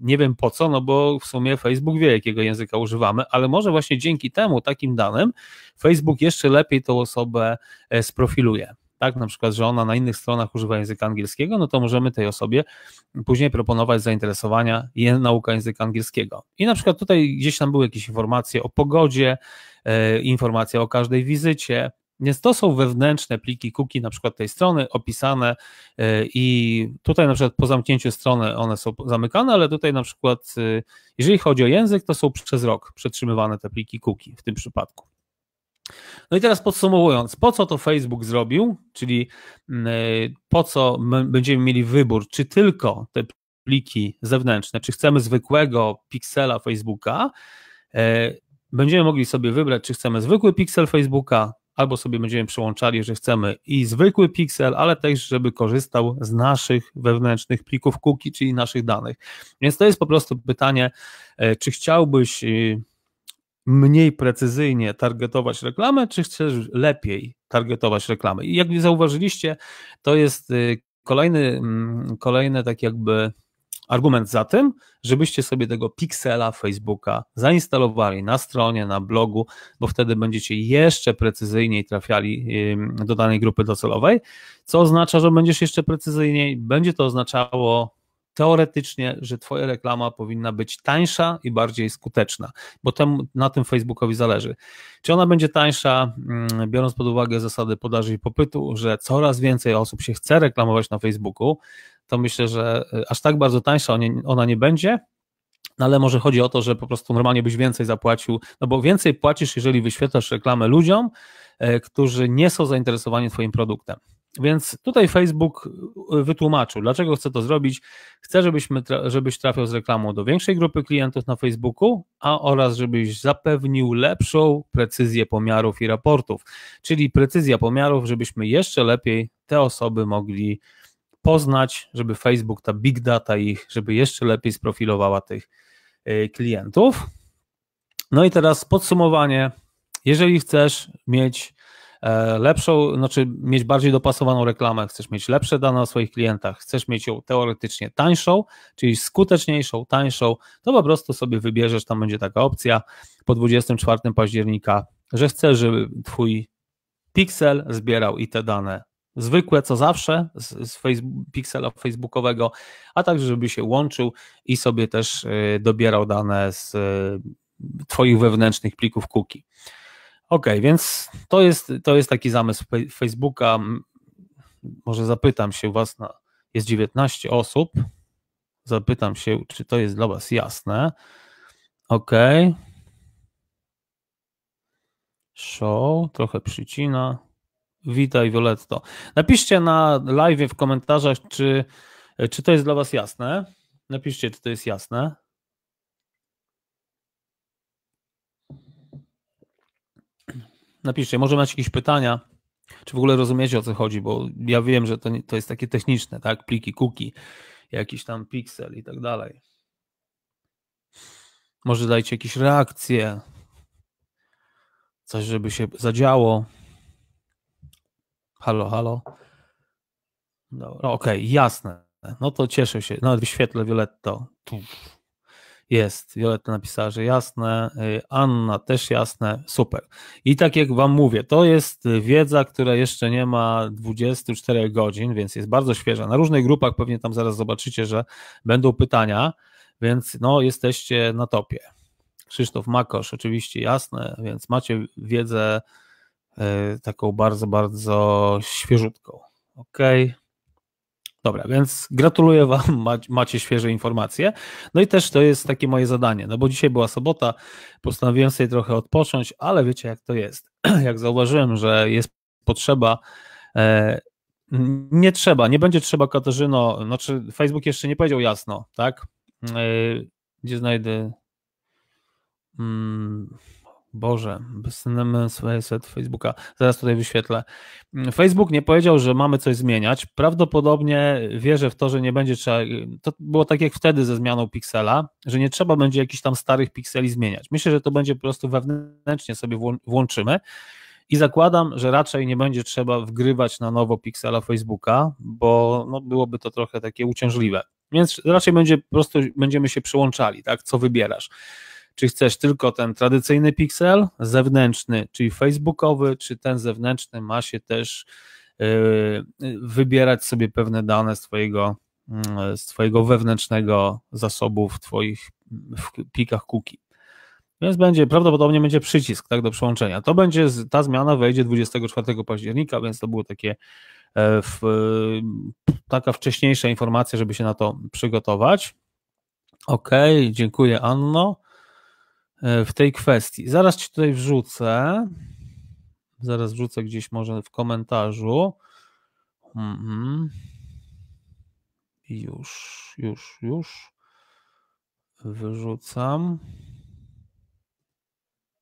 Nie wiem po co, no bo w sumie Facebook wie, jakiego języka używamy, ale może właśnie dzięki temu, takim danym, Facebook jeszcze lepiej tą osobę e, sprofiluje tak, na przykład, że ona na innych stronach używa języka angielskiego, no to możemy tej osobie później proponować zainteresowania nauka języka angielskiego. I na przykład tutaj gdzieś tam były jakieś informacje o pogodzie, e, informacje o każdej wizycie, nie, to są wewnętrzne pliki cookie na przykład tej strony opisane y, i tutaj na przykład po zamknięciu strony one są zamykane, ale tutaj na przykład y, jeżeli chodzi o język, to są przez rok przetrzymywane te pliki cookie w tym przypadku. No i teraz podsumowując, po co to Facebook zrobił, czyli y, po co będziemy mieli wybór, czy tylko te pliki zewnętrzne, czy chcemy zwykłego piksela Facebooka, będziemy mogli sobie wybrać, czy chcemy zwykły piksel Facebooka, albo sobie będziemy przyłączali, że chcemy i zwykły pixel, ale też, żeby korzystał z naszych wewnętrznych plików cookie, czyli naszych danych. Więc to jest po prostu pytanie, e, czy chciałbyś e, mniej precyzyjnie targetować reklamę, czy chcesz lepiej targetować reklamę? I jak zauważyliście, to jest e, kolejny, mm, kolejne tak jakby Argument za tym, żebyście sobie tego piksela Facebooka zainstalowali na stronie, na blogu, bo wtedy będziecie jeszcze precyzyjniej trafiali do danej grupy docelowej, co oznacza, że będziesz jeszcze precyzyjniej, będzie to oznaczało teoretycznie, że Twoja reklama powinna być tańsza i bardziej skuteczna, bo tem, na tym Facebookowi zależy. Czy ona będzie tańsza, mm, biorąc pod uwagę zasady podaży i popytu, że coraz więcej osób się chce reklamować na Facebooku, to myślę, że y, aż tak bardzo tańsza ona nie będzie, no ale może chodzi o to, że po prostu normalnie byś więcej zapłacił, no bo więcej płacisz, jeżeli wyświetlasz reklamę ludziom, e, którzy nie są zainteresowani Twoim produktem. Więc tutaj Facebook y, wytłumaczył, dlaczego chce to zrobić. Chce, żebyśmy, żebyś trafiał z reklamą do większej grupy klientów na Facebooku, a oraz żebyś zapewnił lepszą precyzję pomiarów i raportów. Czyli precyzja pomiarów, żebyśmy jeszcze lepiej te osoby mogli poznać, żeby Facebook, ta big data ich, żeby jeszcze lepiej sprofilowała tych e, klientów. No i teraz podsumowanie. Jeżeli chcesz mieć e, lepszą, znaczy mieć bardziej dopasowaną reklamę, chcesz mieć lepsze dane o swoich klientach, chcesz mieć ją teoretycznie tańszą, czyli skuteczniejszą, tańszą, to po prostu sobie wybierzesz, tam będzie taka opcja po 24 października, że chcesz, żeby twój Pixel zbierał i te dane zwykłe co zawsze z, z Facebook, piksela facebookowego, a także żeby się łączył i sobie też y, dobierał dane z y, Twoich wewnętrznych plików cookie. Ok, więc to jest, to jest taki zamysł Facebooka. Może zapytam się Was, na, jest 19 osób. Zapytam się, czy to jest dla Was jasne. Ok. Show, trochę przycina. Witaj Violetto. Napiszcie na live w komentarzach, czy, czy to jest dla Was jasne. Napiszcie, czy to jest jasne. Napiszcie, może macie jakieś pytania, czy w ogóle rozumiecie o co chodzi, bo ja wiem, że to, nie, to jest takie techniczne, tak? Pliki, cookie, jakiś tam pixel i tak dalej. Może dajcie jakieś reakcje, coś, żeby się zadziało. Halo, halo. Dobra, okej, okay, jasne. No to cieszę się. Nawet świetle, Violetto. Jest, Violetta napisała, że jasne, y, Anna też jasne, super. I tak jak Wam mówię, to jest wiedza, która jeszcze nie ma 24 godzin, więc jest bardzo świeża. Na różnych grupach pewnie tam zaraz zobaczycie, że będą pytania, więc no jesteście na topie. Krzysztof Makosz, oczywiście jasne, więc macie wiedzę E, taką bardzo, bardzo świeżutką. Ok. Dobra, więc gratuluję Wam, macie świeże informacje. No i też to jest takie moje zadanie, no bo dzisiaj była sobota, postanowiłem sobie trochę odpocząć, ale wiecie jak to jest. Jak zauważyłem, że jest potrzeba e, nie trzeba, nie będzie trzeba Katarzyno, znaczy Facebook jeszcze nie powiedział jasno, tak? E, gdzie znajdę? Mm, Boże, bezsenny set Facebooka. Zaraz tutaj wyświetlę. Facebook nie powiedział, że mamy coś zmieniać. Prawdopodobnie wierzę w to, że nie będzie trzeba. To było tak jak wtedy ze zmianą piksela, że nie trzeba będzie jakichś tam starych pikseli zmieniać. Myślę, że to będzie po prostu wewnętrznie sobie włączymy. I zakładam, że raczej nie będzie trzeba wgrywać na nowo piksela Facebooka, bo no, byłoby to trochę takie uciążliwe. Więc raczej będzie po prostu będziemy się przyłączali, tak? Co wybierasz. Czy chcesz tylko ten tradycyjny pixel zewnętrzny, czyli facebookowy, czy ten zewnętrzny ma się też e, wybierać sobie pewne dane z twojego, mm, z twojego wewnętrznego zasobu w twoich w plikach cookie. Więc będzie, prawdopodobnie będzie przycisk tak, do przełączenia. To będzie, ta zmiana wejdzie 24 października, więc to było takie e, w, taka wcześniejsza informacja, żeby się na to przygotować. Ok, dziękuję Anno. E, w tej kwestii. Zaraz ci tutaj wrzucę. Zaraz wrzucę gdzieś może w komentarzu. Mhm. Już, już, już. Wyrzucam.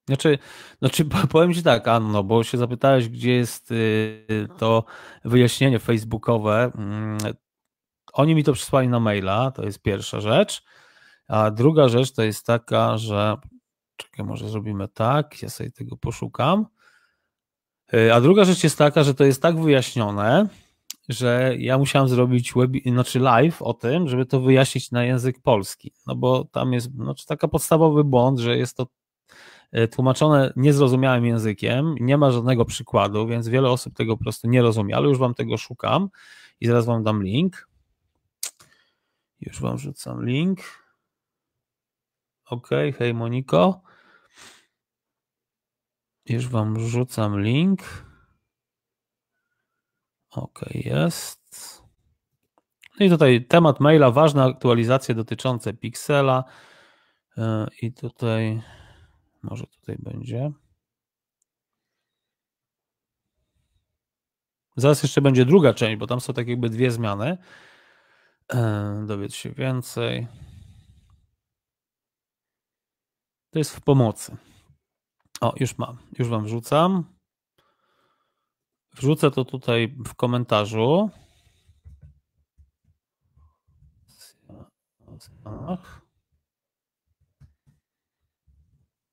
Znaczy, znaczy, powiem Ci tak, Anno, bo się zapytałeś, gdzie jest y, to wyjaśnienie facebookowe. Mm, oni mi to przysłali na maila, to jest pierwsza rzecz. A druga rzecz to jest taka, że Czekaj, może zrobimy tak, ja sobie tego poszukam. E, a druga rzecz jest taka, że to jest tak wyjaśnione, że ja musiałem zrobić web, znaczy live o tym, żeby to wyjaśnić na język polski. No bo tam jest znaczy taka podstawowy błąd, że jest to e, tłumaczone niezrozumiałym językiem, nie ma żadnego przykładu, więc wiele osób tego po prostu nie rozumie, ale już wam tego szukam i zaraz wam dam link. Już wam rzucam link. OK, hej Moniko. Już wam rzucam link. OK, jest. No i tutaj temat maila, ważne aktualizacje dotyczące Pixela. E, I tutaj, może tutaj będzie. Zaraz jeszcze będzie druga część, bo tam są tak jakby dwie zmiany. E, dowiedz się więcej. To jest w pomocy. O, już mam, już wam wrzucam. Wrzucę to tutaj w komentarzu.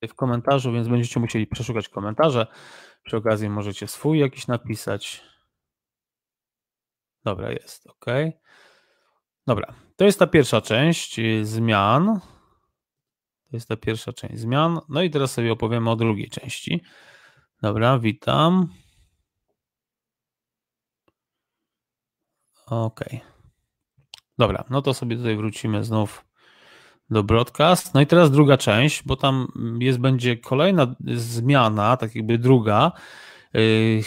W komentarzu, więc będziecie musieli przeszukać komentarze. Przy okazji możecie swój jakiś napisać. Dobra, jest, ok. Dobra, to jest ta pierwsza część y, zmian. To jest ta pierwsza część zmian. No i teraz sobie opowiemy o drugiej części. Dobra, witam. OK. Dobra, no to sobie tutaj wrócimy znów do broadcast. No i teraz druga część, bo tam jest będzie kolejna zmiana, tak jakby druga, Yy,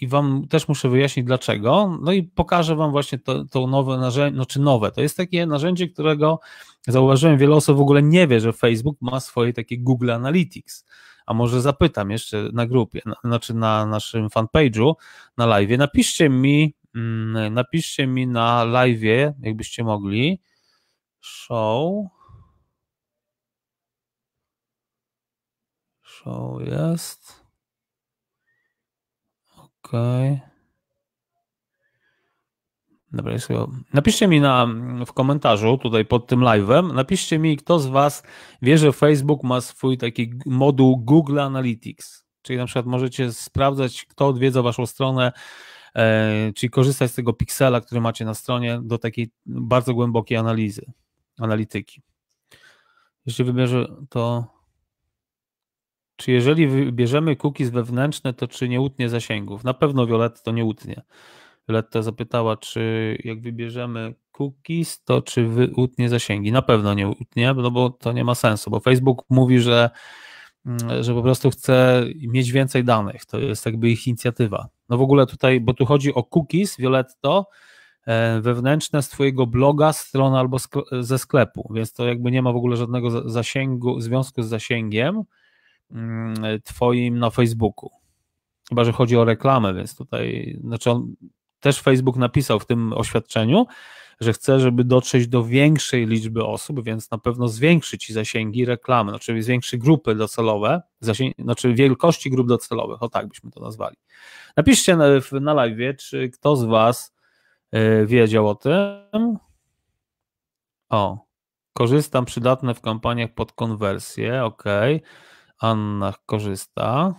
I wam też muszę wyjaśnić dlaczego. No i pokażę wam właśnie to, to nowe narzędzie, no czy nowe. To jest takie narzędzie, którego zauważyłem, wiele osób w ogóle nie wie, że Facebook ma swoje takie Google Analytics. A może zapytam jeszcze na grupie, na, znaczy na naszym fanpage'u, na live. Napiszcie mi, mm, napiszcie mi na live, jakbyście mogli. Show. Show jest. Okej. Okay. Dobra, jest Napiszcie mi na, w komentarzu tutaj pod tym live'em, napiszcie mi, kto z Was wie, że Facebook ma swój taki moduł Google Analytics. Czyli na przykład możecie sprawdzać, kto odwiedza Waszą stronę, e, czyli korzystać z tego piksela, który macie na stronie do takiej bardzo głębokiej analizy, analityki. Jeśli wybierze to czy jeżeli wybierzemy cookies wewnętrzne, to czy nie utnie zasięgów? Na pewno Violetto to nie utnie. Violetta zapytała, czy jak wybierzemy cookies, to czy utnie zasięgi? Na pewno nie utnie, no bo to nie ma sensu, bo Facebook mówi, że, mm, że po prostu chce mieć więcej danych. To jest jakby ich inicjatywa. No w ogóle tutaj, bo tu chodzi o cookies, Violetto, e, wewnętrzne z Twojego bloga, strony albo ze sklepu, więc to jakby nie ma w ogóle żadnego zasięgu, związku z zasięgiem. Mm, twoim na Facebooku. Chyba, że chodzi o reklamę, więc tutaj, znaczy on też Facebook napisał w tym oświadczeniu, że chce, żeby dotrzeć do większej liczby osób, więc na pewno zwiększy ci zasięgi reklamy, znaczy zwiększy grupy docelowe, zasięg, znaczy wielkości grup docelowych, o tak byśmy to nazwali. Napiszcie na, na live, czy kto z Was y, wiedział o tym. O, korzystam przydatne w kampaniach pod konwersję, ok. Anna korzysta.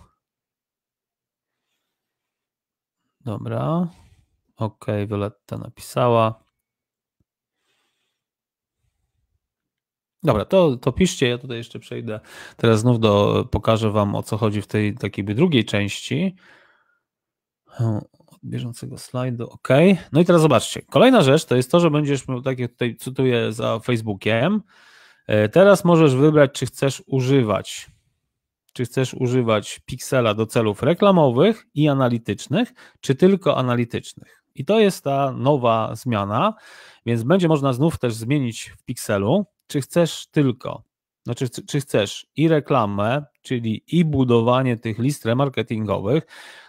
Dobra. Ok, Violetta napisała. Dobra, to, to piszcie, ja tutaj jeszcze przejdę. Teraz znów do, pokażę Wam o co chodzi w tej takiej drugiej części. Od bieżącego slajdu, ok. No i teraz zobaczcie. Kolejna rzecz to jest to, że będziesz, tak jak tutaj cytuję za Facebookiem, e, teraz możesz wybrać, czy chcesz używać czy chcesz używać Pixela do celów reklamowych i analitycznych, czy tylko analitycznych. I to jest ta nowa zmiana, więc będzie można znów też zmienić w Pixelu, czy chcesz tylko, znaczy czy chcesz i reklamę, czyli i budowanie tych list remarketingowych,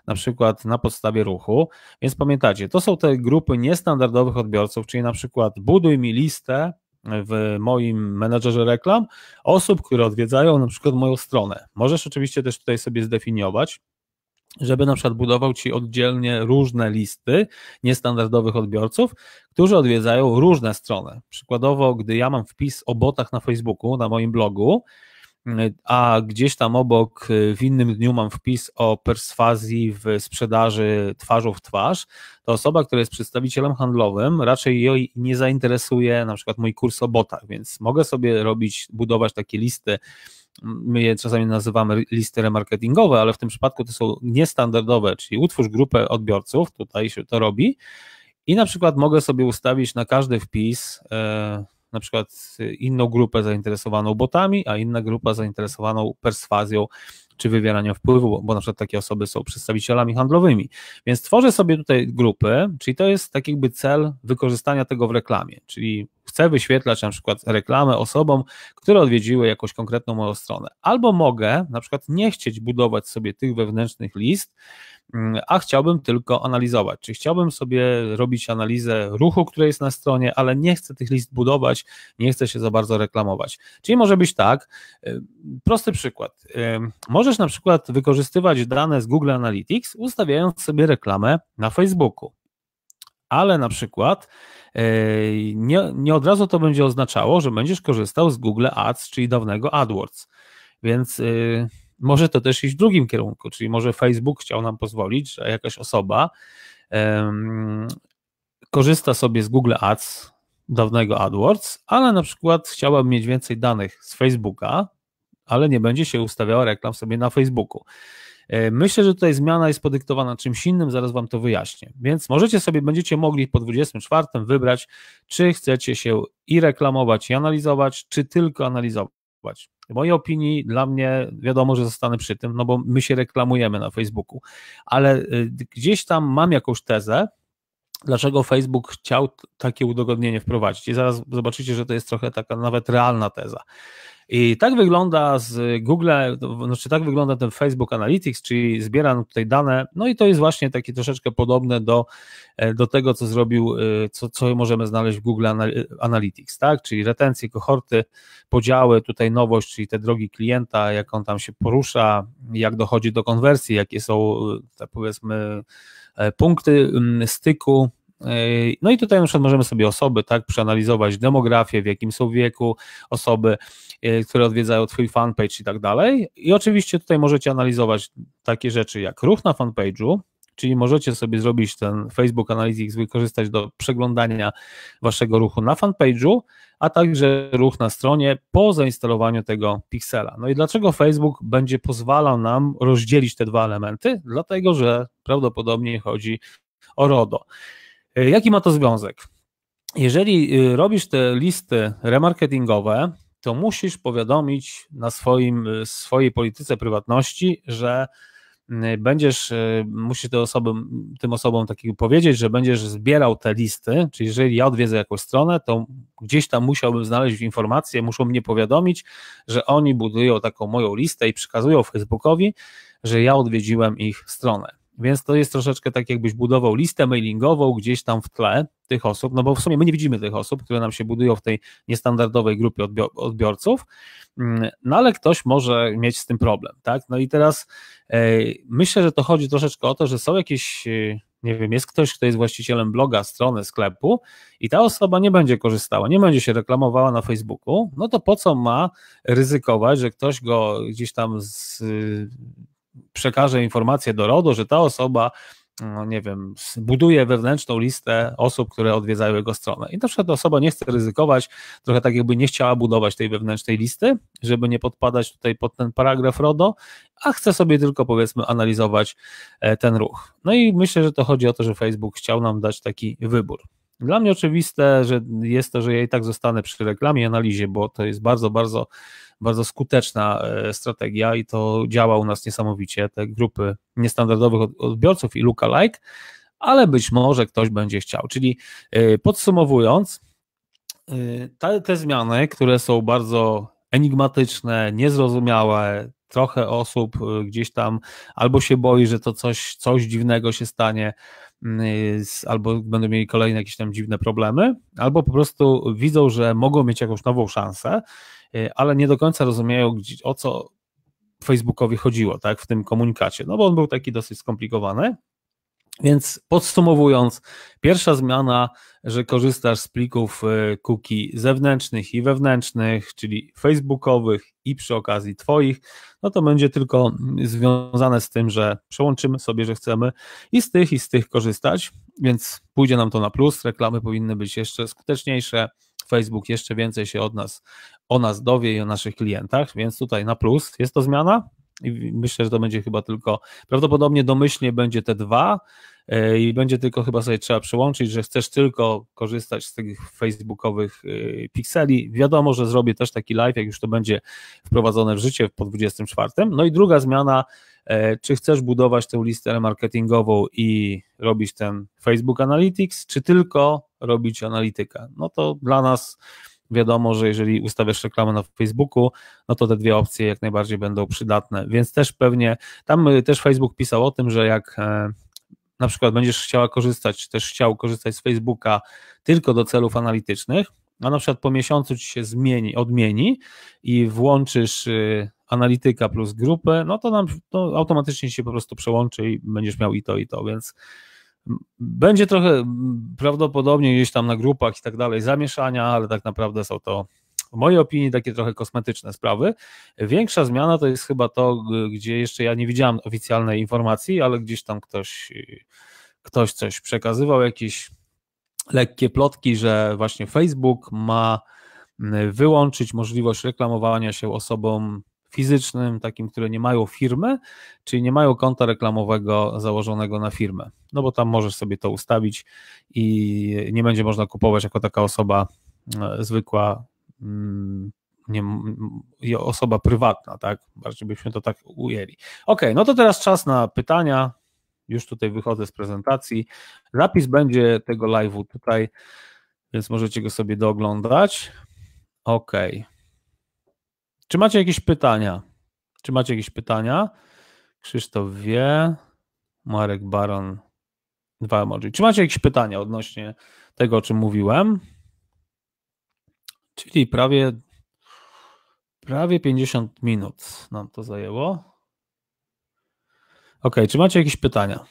na przykład na podstawie ruchu. Więc pamiętacie, to są te grupy niestandardowych odbiorców, czyli na przykład buduj mi listę w moim menedżerze reklam osób, które odwiedzają na przykład moją stronę. Możesz oczywiście też tutaj sobie zdefiniować, żeby na przykład budował ci oddzielnie różne listy niestandardowych odbiorców, którzy odwiedzają różne strony. Przykładowo, gdy ja mam wpis o botach na Facebooku, na moim blogu, a gdzieś tam obok y, w innym dniu mam wpis o perswazji w sprzedaży twarzą w twarz, to osoba, która jest przedstawicielem handlowym, raczej jej nie zainteresuje na przykład mój kurs o botach, więc mogę sobie robić, budować takie listy, my je czasami nazywamy listy remarketingowe, ale w tym przypadku to są niestandardowe, czyli utwórz grupę odbiorców, tutaj się to robi, i na przykład mogę sobie ustawić na każdy wpis, e, na przykład inną grupę zainteresowaną botami, a inna grupa zainteresowaną perswazją czy wywieraniem wpływu, bo na przykład takie osoby są przedstawicielami handlowymi. Więc tworzę sobie tutaj grupy, czyli to jest tak jakby cel wykorzystania tego w reklamie, czyli chcę wyświetlać na przykład reklamę osobom, które odwiedziły jakąś konkretną moją stronę. Albo mogę na przykład nie chcieć budować sobie tych wewnętrznych list, Mm, a chciałbym tylko analizować. Czy chciałbym sobie robić analizę ruchu, który jest na stronie, ale nie chcę tych list budować, nie chcę się za bardzo reklamować. Czyli może być tak, y, prosty przykład. Y, możesz na przykład wykorzystywać dane z Google Analytics, ustawiając sobie reklamę na Facebooku. Ale na przykład y, nie, nie od razu to będzie oznaczało, że będziesz korzystał z Google Ads, czyli dawnego AdWords. Więc może to też iść w drugim kierunku, czyli może Facebook chciał nam pozwolić, że jakaś osoba um, korzysta sobie z Google Ads, dawnego AdWords, ale na przykład chciałabym mieć więcej danych z Facebooka, ale nie będzie się ustawiała reklam sobie na Facebooku. E, myślę, że tutaj zmiana jest podyktowana czymś innym, zaraz Wam to wyjaśnię. Więc możecie sobie, będziecie mogli po 24 wybrać, czy chcecie się i reklamować, i analizować, czy tylko analizować. W mojej opinii, dla mnie, wiadomo, że zostanę przy tym, no bo my się reklamujemy na Facebooku, ale y, gdzieś tam mam jakąś tezę, dlaczego Facebook chciał takie udogodnienie wprowadzić. I zaraz zobaczycie, że to jest trochę taka nawet realna teza. I tak wygląda z Google, znaczy tak wygląda ten Facebook Analytics, czyli zbiera tutaj dane, no i to jest właśnie takie troszeczkę podobne do, e, do tego, co zrobił, e, co, co możemy znaleźć w Google Analytics, tak? Czyli retencje, kohorty, podziały, tutaj nowość, czyli te drogi klienta, jak on tam się porusza, jak dochodzi do konwersji, jakie są, e, tak powiedzmy, punkty styku no i tutaj na przykład możemy sobie osoby, tak, przeanalizować demografię, w jakim są wieku osoby, e, które odwiedzają Twój fanpage i tak dalej. I oczywiście tutaj możecie analizować takie rzeczy jak ruch na fanpage'u, czyli możecie sobie zrobić ten Facebook Analytics, wykorzystać do przeglądania waszego ruchu na fanpage'u, a także ruch na stronie po zainstalowaniu tego piksela. No i dlaczego Facebook będzie pozwalał nam rozdzielić te dwa elementy? Dlatego, że prawdopodobnie chodzi o RODO. E, jaki ma to związek? Jeżeli y, robisz te listy remarketingowe, to musisz powiadomić na swoim, y, swojej polityce prywatności, że y, będziesz, musisz tym osobom, tym osobom takiego powiedzieć, że będziesz zbierał te listy, czyli jeżeli ja odwiedzę jakąś stronę, to gdzieś tam musiałbym znaleźć informację, muszą mnie powiadomić, że oni budują taką moją listę i przekazują Facebookowi, że ja odwiedziłem ich stronę. Więc to jest troszeczkę tak, jakbyś budował listę mailingową gdzieś tam w tle tych osób, no bo w sumie my nie widzimy tych osób, które nam się budują w tej niestandardowej grupie odbiorców, mm, no ale ktoś może mieć z tym problem, tak? No i teraz e, myślę, że to chodzi troszeczkę o to, że są jakieś e, nie wiem, jest ktoś, kto jest właścicielem bloga, strony, sklepu i ta osoba nie będzie korzystała, nie będzie się reklamowała na Facebooku, no to po co ma ryzykować, że ktoś go gdzieś tam z, przekaże informację do RODO, że ta osoba no nie wiem, buduje wewnętrzną listę osób, które odwiedzają jego stronę. I na przykład osoba nie chce ryzykować, trochę tak jakby nie chciała budować tej wewnętrznej listy, żeby nie podpadać tutaj pod ten paragraf RODO, a chce sobie tylko powiedzmy analizować e, ten ruch. No i myślę, że to chodzi o to, że Facebook chciał nam dać taki wybór. Dla mnie oczywiste, że jest to, że ja i tak zostanę przy reklamie i analizie, bo to jest bardzo, bardzo, bardzo skuteczna e, strategia i to działa u nas niesamowicie. Te grupy niestandardowych odbiorców i lookalike, ale być może ktoś będzie chciał. Czyli e, podsumowując, te, te zmiany, które są bardzo enigmatyczne, niezrozumiałe, trochę osób e, gdzieś tam albo się boi, że to coś, coś dziwnego się stanie, Mm, albo będą mieli kolejne jakieś tam dziwne problemy, albo po prostu widzą, że mogą mieć jakąś nową szansę, y, ale nie do końca rozumieją, o co Facebookowi chodziło, tak, w tym komunikacie, no bo on był taki dosyć skomplikowany. Więc podsumowując, pierwsza zmiana, że korzystasz z plików cookie e, zewnętrznych i wewnętrznych, czyli facebookowych i przy okazji twoich, no to będzie tylko mm, związane z tym, że przełączymy sobie, że chcemy i z tych i z tych korzystać, więc pójdzie nam to na plus, reklamy powinny być jeszcze skuteczniejsze, Facebook jeszcze więcej się od nas, o nas dowie i o naszych klientach, więc tutaj na plus jest to zmiana, i myślę, że to będzie chyba tylko, prawdopodobnie domyślnie będzie te dwa e, i będzie tylko chyba sobie trzeba przełączyć, że chcesz tylko korzystać z tych facebookowych e, pikseli. Wiadomo, że zrobię też taki live, jak już to będzie wprowadzone w życie po 24. No i druga zmiana, e, czy chcesz budować tę listę marketingową i robić ten Facebook Analytics, czy tylko robić analitykę. No to dla nas wiadomo, że jeżeli ustawiasz reklamę na Facebooku, no to te dwie opcje jak najbardziej będą przydatne. Więc też pewnie, tam y, też Facebook pisał o tym, że jak e, na przykład będziesz chciała korzystać, czy też chciał korzystać z Facebooka tylko do celów analitycznych, a na przykład po miesiącu ci się zmieni, odmieni i włączysz y, analityka plus grupę, no to nam to automatycznie się po prostu przełączy i będziesz miał i to, i to, więc będzie trochę prawdopodobnie gdzieś tam na grupach i tak dalej zamieszania, ale tak naprawdę są to w mojej opinii takie trochę kosmetyczne sprawy. Większa zmiana to jest chyba to, gdzie jeszcze ja nie widziałem oficjalnej informacji, ale gdzieś tam ktoś, ktoś coś przekazywał, jakieś lekkie plotki, że właśnie Facebook ma wyłączyć możliwość reklamowania się osobom fizycznym, takim, które nie mają firmy, czyli nie mają konta reklamowego założonego na firmę. No bo tam możesz sobie to ustawić i nie będzie można kupować jako taka osoba e, zwykła, mm, nie, mm, osoba prywatna, tak? Bardziej byśmy to tak ujęli. Ok, no to teraz czas na pytania. Już tutaj wychodzę z prezentacji. Zapis będzie tego live'u tutaj, więc możecie go sobie dooglądać. Okej. Okay. Czy macie jakieś pytania? Czy macie jakieś pytania? Krzysztof wie, Marek Baron, dwa emoji. Czy macie jakieś pytania odnośnie tego, o czym mówiłem? Czyli prawie, prawie 50 minut nam to zajęło. Ok, czy macie jakieś pytania?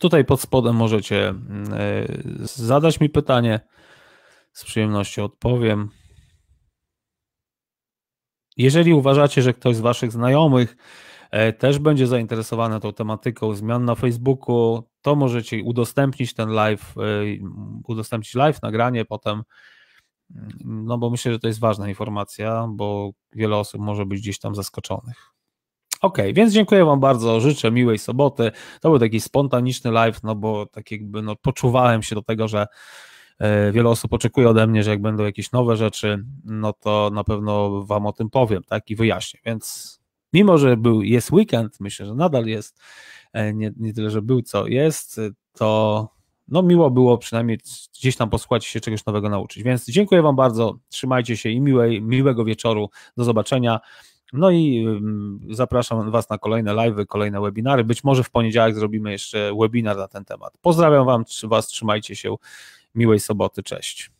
Tutaj pod spodem możecie mm, e, zadać mi pytanie. Z przyjemnością odpowiem. Jeżeli uważacie, że ktoś z Waszych znajomych e, też będzie zainteresowany tą tematyką zmian na Facebooku, to możecie udostępnić ten live, e, udostępnić live, nagranie potem, mm, no bo myślę, że to jest ważna informacja, bo wiele osób może być gdzieś tam zaskoczonych. Okej, okay, więc dziękuję Wam bardzo, życzę miłej soboty. To był taki spontaniczny live, no bo tak jakby no, poczuwałem się do tego, że e, wiele osób oczekuje ode mnie, że jak będą jakieś nowe rzeczy, no to na pewno Wam o tym powiem, tak, i wyjaśnię. Więc mimo, że był, jest weekend, myślę, że nadal jest, e, nie, nie tyle, że był, co jest, to no miło było przynajmniej gdzieś tam posłuchać się czegoś nowego nauczyć. Więc dziękuję Wam bardzo, trzymajcie się i miłej, miłego wieczoru, do zobaczenia. No i zapraszam Was na kolejne live, kolejne webinary. Być może w poniedziałek zrobimy jeszcze webinar na ten temat. Pozdrawiam Wam, Was, trzymajcie się. Miłej soboty, cześć.